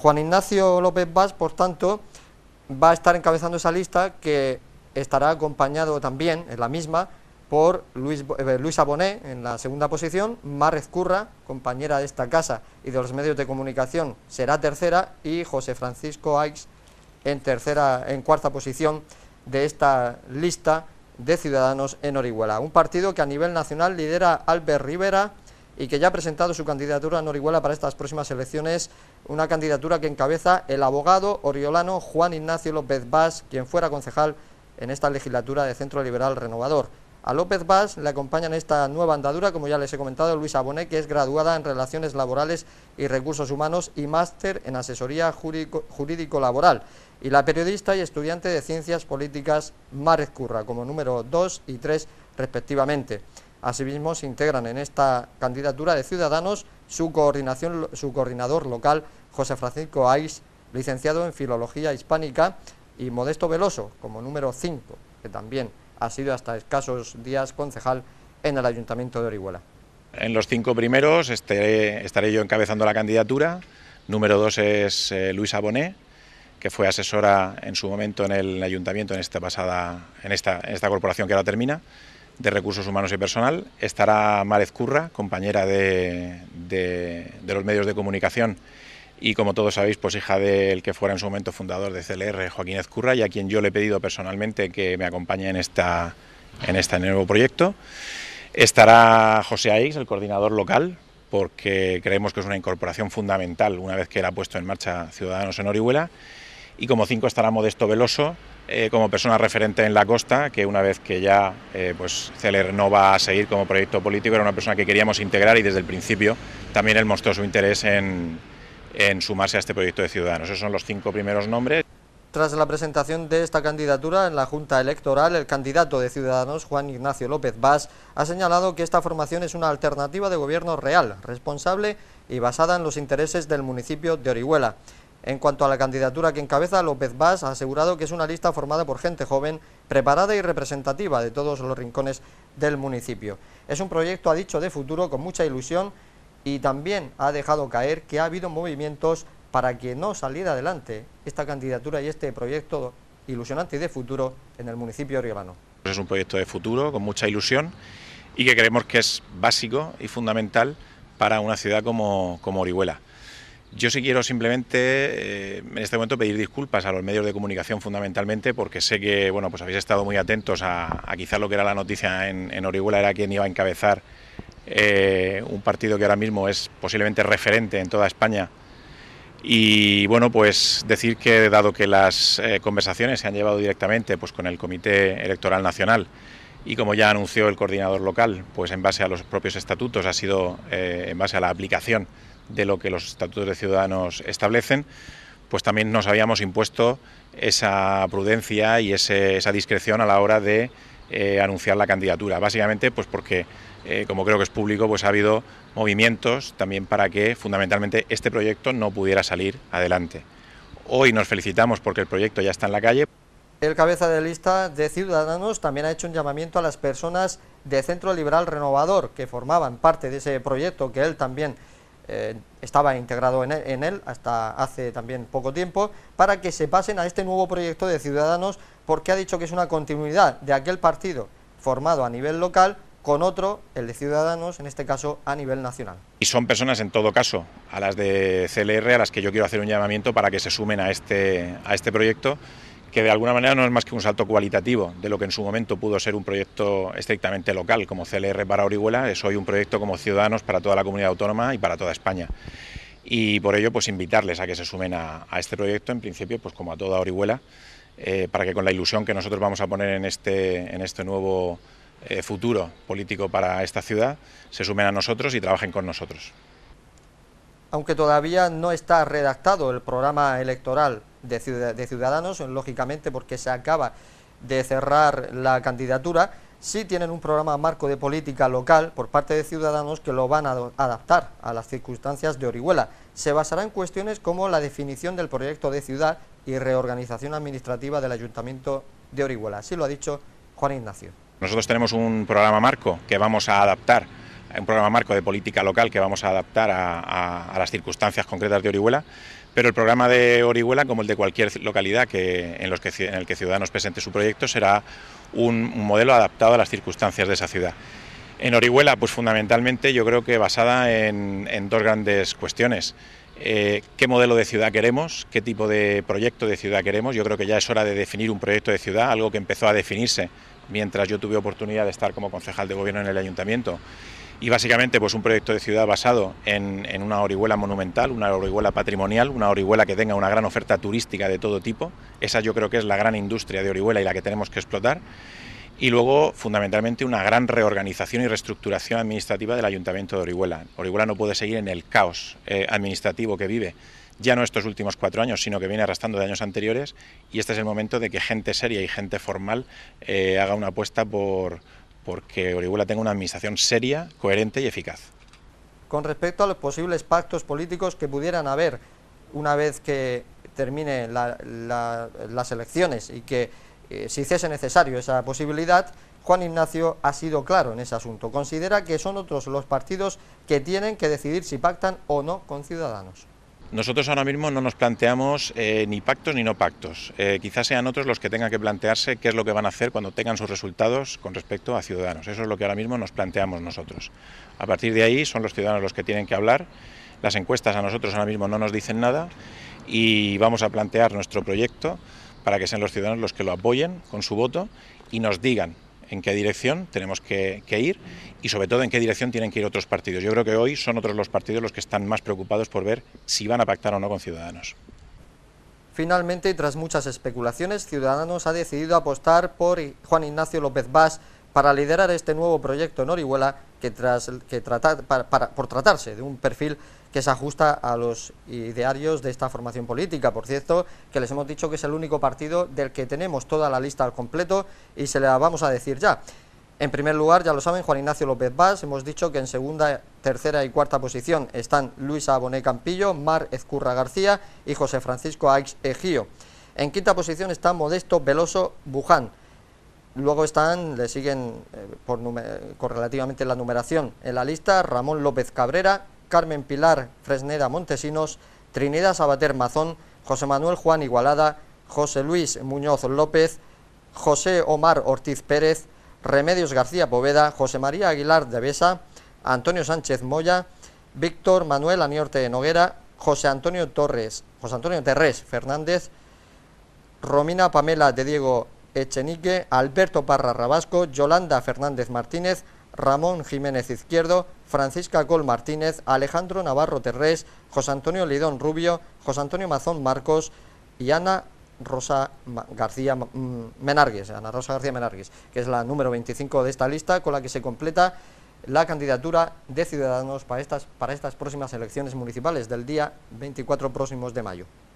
Juan Ignacio López Vaz, por tanto, va a estar encabezando esa lista que estará acompañado también en la misma por Luis, eh, Luisa en la segunda posición, Márez Curra, compañera de esta casa y de los medios de comunicación, será tercera y José Francisco Aix en, tercera, en cuarta posición de esta lista de Ciudadanos en Orihuela. Un partido que a nivel nacional lidera Albert Rivera, y que ya ha presentado su candidatura a Orihuela para estas próximas elecciones, una candidatura que encabeza el abogado oriolano Juan Ignacio López Vaz, quien fuera concejal en esta legislatura de Centro Liberal Renovador. A López Vaz le acompaña en esta nueva andadura, como ya les he comentado, Luisa Bonet, que es graduada en Relaciones Laborales y Recursos Humanos y máster en Asesoría Jurídico-Laboral, y la periodista y estudiante de Ciencias Políticas Márez Curra, como número 2 y 3 respectivamente. Asimismo, se integran en esta candidatura de Ciudadanos su, coordinación, su coordinador local, José Francisco Ais, licenciado en Filología Hispánica, y Modesto Veloso, como número 5, que también ha sido hasta escasos días concejal en el Ayuntamiento de Orihuela. En los cinco primeros estaré, yo encabezando la candidatura. Número dos es eh, Luisa Bonet, que fue asesora en su momento en el Ayuntamiento, en esta, pasada, en esta, en esta corporación que ahora termina de Recursos Humanos y Personal. Estará Márez Curra, compañera de, los medios de comunicación y, como todos sabéis, pues hija del que fuera en su momento fundador de CLR, Joaquín Ezcurra, y a quien yo le he pedido personalmente que me acompañe en, esta, en este nuevo proyecto. Estará José Aix, el coordinador local, porque creemos que es una incorporación fundamental una vez que él ha puesto en marcha Ciudadanos en Orihuela. Y como cinco estará Modesto Veloso, eh, como persona referente en la costa, que una vez que ya eh, pues Celer no va a seguir como proyecto político, era una persona que queríamos integrar y desde el principio también él mostró su interés en, en sumarse a este proyecto de Ciudadanos. Esos son los cinco primeros nombres. Tras la presentación de esta candidatura en la Junta Electoral, el candidato de Ciudadanos, Juan Ignacio López Vaz, ha señalado que esta formación es una alternativa de gobierno real, responsable y basada en los intereses del municipio de Orihuela. En cuanto a la candidatura que encabeza, López Vaz ha asegurado que es una lista formada por gente joven, preparada y representativa de todos los rincones del municipio. Es un proyecto, ha dicho, de futuro con mucha ilusión y también ha dejado caer que ha habido movimientos para que no saliera adelante esta candidatura y este proyecto ilusionante y de futuro en el municipio Riobano. Es un proyecto de futuro con mucha ilusión y que creemos que es básico y fundamental para una ciudad como Orihuela. Yo sí quiero simplemente eh, en este momento pedir disculpas a los medios de comunicación fundamentalmente porque sé que bueno pues habéis estado muy atentos a, quizás lo que era la noticia en, en Orihuela era quien iba a encabezar eh, un partido que ahora mismo es posiblemente referente en toda España y bueno pues decir que dado que las eh, conversaciones se han llevado directamente pues con el Comité Electoral Nacional y como ya anunció el coordinador local pues en base a los propios estatutos ha sido en base a la aplicación de lo que los estatutos de ciudadanos establecen, pues también nos habíamos impuesto esa prudencia y esa discreción a la hora de eh, anunciar la candidatura. Básicamente, pues porque, eh, como creo que es público, pues ha habido movimientos también para que fundamentalmente este proyecto no pudiera salir adelante. Hoy nos felicitamos porque el proyecto ya está en la calle. El cabeza de lista de Ciudadanos también ha hecho un llamamiento a las personas de Centro Liberal Renovador que formaban parte de ese proyecto que él también eh, estaba integrado e-, en él, hasta hace también poco tiempo, para que se pasen a este nuevo proyecto de Ciudadanos, porque ha dicho que es una continuidad de aquel partido formado a nivel local con otro, el de Ciudadanos, en este caso a nivel nacional. Y son personas en todo caso, a las de CLR, a las que yo quiero hacer un llamamiento para que se sumen a este, a este proyecto que de alguna manera no es más que un salto cualitativo de lo que en su momento pudo ser un proyecto estrictamente local como CLR para Orihuela, es hoy un proyecto como Ciudadanos para toda la comunidad autónoma y para toda España. Y por ello, pues invitarles a que se sumen a, este proyecto, en principio, pues como a toda Orihuela, eh, para que con la ilusión que nosotros vamos a poner en este, en este nuevo eh, futuro político para esta ciudad, se sumen a nosotros y trabajen con nosotros aunque todavía no está redactado el programa electoral de, Ciudadanos, lógicamente porque se acaba de cerrar la candidatura, sí tienen un programa marco de política local por parte de Ciudadanos que lo van a adaptar a las circunstancias de Orihuela. Se basará en cuestiones como la definición del proyecto de ciudad y reorganización administrativa del Ayuntamiento de Orihuela. Así lo ha dicho Juan Ignacio. Nosotros tenemos un programa marco que vamos a adaptar un programa marco de política local que vamos a adaptar a, las circunstancias concretas de Orihuela, pero el programa de Orihuela, como el de cualquier localidad que, en, los que, el que Ciudadanos presente su proyecto, será un, modelo adaptado a las circunstancias de esa ciudad. En Orihuela, pues fundamentalmente yo creo que basada en, dos grandes cuestiones. Eh, qué modelo de ciudad queremos, qué tipo de proyecto de ciudad queremos. Yo creo que ya es hora de definir un proyecto de ciudad, algo que empezó a definirse mientras yo tuve oportunidad de estar como concejal de gobierno en el ayuntamiento y básicamente pues un proyecto de ciudad basado en, una orihuela monumental, una orihuela patrimonial, una orihuela que tenga una gran oferta turística de todo tipo. Esa yo creo que es la gran industria de orihuela y la que tenemos que explotar. Y luego, fundamentalmente, una gran reorganización y reestructuración administrativa del Ayuntamiento de Orihuela. Orihuela no puede seguir en el caos eh, administrativo que vive, ya no estos últimos cuatro años, sino que viene arrastrando de años anteriores. Y este es el momento de que gente seria y gente formal eh, haga una apuesta por, porque Orihuela tenga una administración seria, coherente y eficaz. Con respecto a los posibles pactos políticos que pudieran haber una vez que termine las elecciones y que eh, se hiciese necesario esa posibilidad, Juan Ignacio ha sido claro en ese asunto. Considera que son otros los partidos que tienen que decidir si pactan o no con Ciudadanos. Nosotros ahora mismo no nos planteamos eh, ni pactos ni no pactos. Eh, quizás sean otros los que tengan que plantearse qué es lo que van a hacer cuando tengan sus resultados con respecto a ciudadanos. Eso es lo que ahora mismo nos planteamos nosotros. A partir de ahí son los ciudadanos los que tienen que hablar. Las encuestas a nosotros ahora mismo no nos dicen nada y vamos a plantear nuestro proyecto para que sean los ciudadanos los que lo apoyen con su voto y nos digan en qué dirección tenemos que, ir y sobre todo en qué dirección tienen que ir otros partidos. Yo creo que hoy son otros los partidos los que están más preocupados por ver si van a pactar o no con Ciudadanos. Finalmente, tras muchas especulaciones, Ciudadanos ha decidido apostar por Juan Ignacio López Vaz para liderar este nuevo proyecto en Orihuela que, tras, que tratar, por tratarse de un perfil que se ajusta a los idearios de esta formación política. Por cierto, que les hemos dicho que es el único partido del que tenemos toda la lista al completo y se la vamos a decir ya. En primer lugar, ya lo saben, Juan Ignacio López Vaz, hemos dicho que en segunda, tercera y cuarta posición están Luisa Boné Campillo, Mar Ezcurra García y José Francisco Aix Ejío. En quinta posición está Modesto Veloso Buján. Luego están, le siguen con eh, por correlativamente la numeración en la lista, Ramón López Cabrera, Carmen Pilar Fresneda Montesinos, Trinidad Sabater Mazón, José Manuel Juan Igualada, José Luis Muñoz López, José Omar Ortiz Pérez, Remedios García Poveda, José María Aguilar de Besa, Antonio Sánchez Moya, Víctor Manuel Aniorte de Noguera, José Antonio Torres, José Antonio Terrés Fernández, Romina Pamela de Diego Echenique, Alberto Parra Rabasco, Yolanda Fernández Martínez, Ramón Jiménez Izquierdo, Francisca Gol Martínez, Alejandro Navarro Terrés, José Antonio Lidón Rubio, José Antonio Mazón Marcos y Ana Rosa García Menargues, Ana Rosa García que es la número 25 de esta lista con la que se completa la candidatura de Ciudadanos para estas, para estas próximas elecciones municipales del día 24 próximos de mayo.